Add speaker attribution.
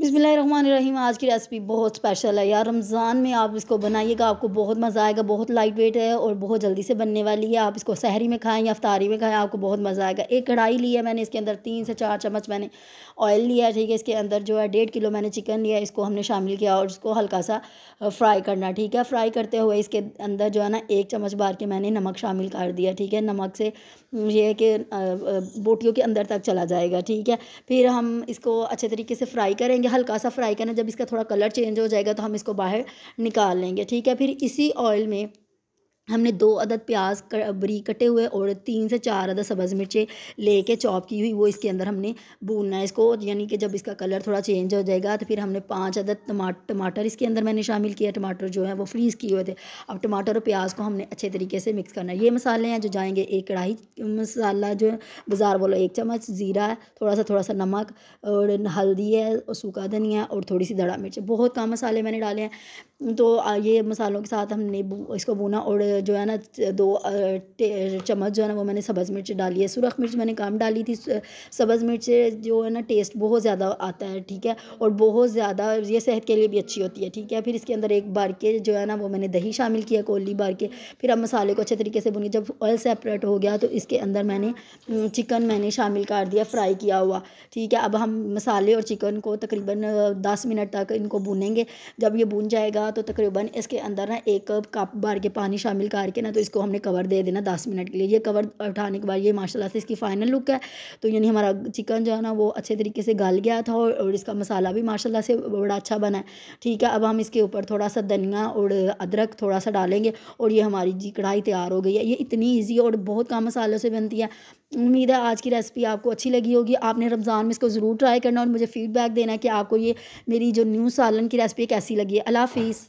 Speaker 1: बिसमीम आज की रेसिपी बहुत स्पेशल है यार रमज़ान में आप इसको बनाइएगा आपको बहुत मज़ा आएगा बहुत लाइट वेट है और बहुत जल्दी से बनने वाली है आप इसको सहरी में खाएं या अफ्तारी में खाएं आपको बहुत मज़ा आएगा एक कढ़ाई ली है मैंने इसके अंदर तीन से चार चम्मच मैंने ऑयल लिया है ठीक है इसके अंदर जो है डेढ़ किलो मैंने चिकन लिया इसको हमने शामिल किया और इसको हल्का सा फ्राई करना ठीक है फ्राई करते हुए इसके अंदर जो है ना एक चम्मच बार के मैंने नमक शामिल कर दिया ठीक है नमक से ये है कि बोटियों के अंदर तक चला जाएगा ठीक है फिर हम इसको अच्छे तरीके से फ्राई करेंगे हल्का सा फ्राई करना जब इसका थोड़ा कलर चेंज हो जाएगा तो हम इसको बाहर निकाल लेंगे ठीक है फिर इसी ऑयल में हमने दो अदद प्याज बरी कटे हुए और तीन से चार अदद सब्ज़ मिर्चें लेके चॉप की हुई वो इसके अंदर हमने भूनना है इसको यानी कि जब इसका कलर थोड़ा चेंज हो जाएगा तो फिर हमने पाँच अदद टमाटर टमाटर इसके अंदर मैंने शामिल किया टमाटर जो है वो फ्रीज़ किए हुए थे अब टमाटर और प्याज को हमने अच्छे तरीके से मिक्स करना है ये मसाले हैं जो जाएँगे एक कढ़ाई मसाला जो है बाज़ार वाला एक चम्मच ज़ीरा है थोड़ा सा थोड़ा सा नमक और हल्दी है और सूखा धनिया और थोड़ी सी दड़ा मिर्च बहुत कम मसाले मैंने डाले हैं तो ये मसालों के साथ हमने इसको बुना और जो है ना दो चम्मच जो है ना वो मैंने सब्ज़ मिर्च डाली है सुरख मिर्च मैंने कम डाली थी सब्ज़ मिर्च जो है ना टेस्ट बहुत ज़्यादा आता है ठीक है और बहुत ज़्यादा ये सेहत के लिए भी अच्छी होती है ठीक है फिर इसके अंदर एक बार के जो है ना वो मैंने दही शामिल किया कोली बार के फिर अब मसाले को अच्छे तरीके से बुनी जब ऑयल सेपरेट हो गया तो इसके अंदर मैंने चिकन मैंने शामिल कर दिया फ्राई किया हुआ ठीक है अब हम मसाले और चिकन को तकरीबन दस मिनट तक इनको बुनेंगे जब ये बुन जाएगा होगा तो तकरीबन इसके अंदर ना एक कप भर के पानी शामिल करके ना तो इसको हमने कवर दे देना दस मिनट के लिए ये कवर उठाने के बाद ये माशाल्लाह से इसकी फ़ाइनल लुक है तो यानी हमारा चिकन जो है ना वो अच्छे तरीके से गल गया था और इसका मसाला भी माशाल्लाह से बड़ा अच्छा बना है ठीक है अब हम इसके ऊपर थोड़ा सा धनिया और अदरक थोड़ा सा डालेंगे और ये हमारी जी कढ़ाई तैयार हो गई है ये इतनी ईजी और बहुत कम मसालों से बनती है उम्मीद है आज की रेसिपी आपको अच्छी लगी होगी आपने रमज़ान में इसको ज़रूर ट्राई करना और मुझे फीडबैक देना कि आपको ये मेरी जो न्यू सालन की रेसिपी कैसी लगी है अला हाफिज़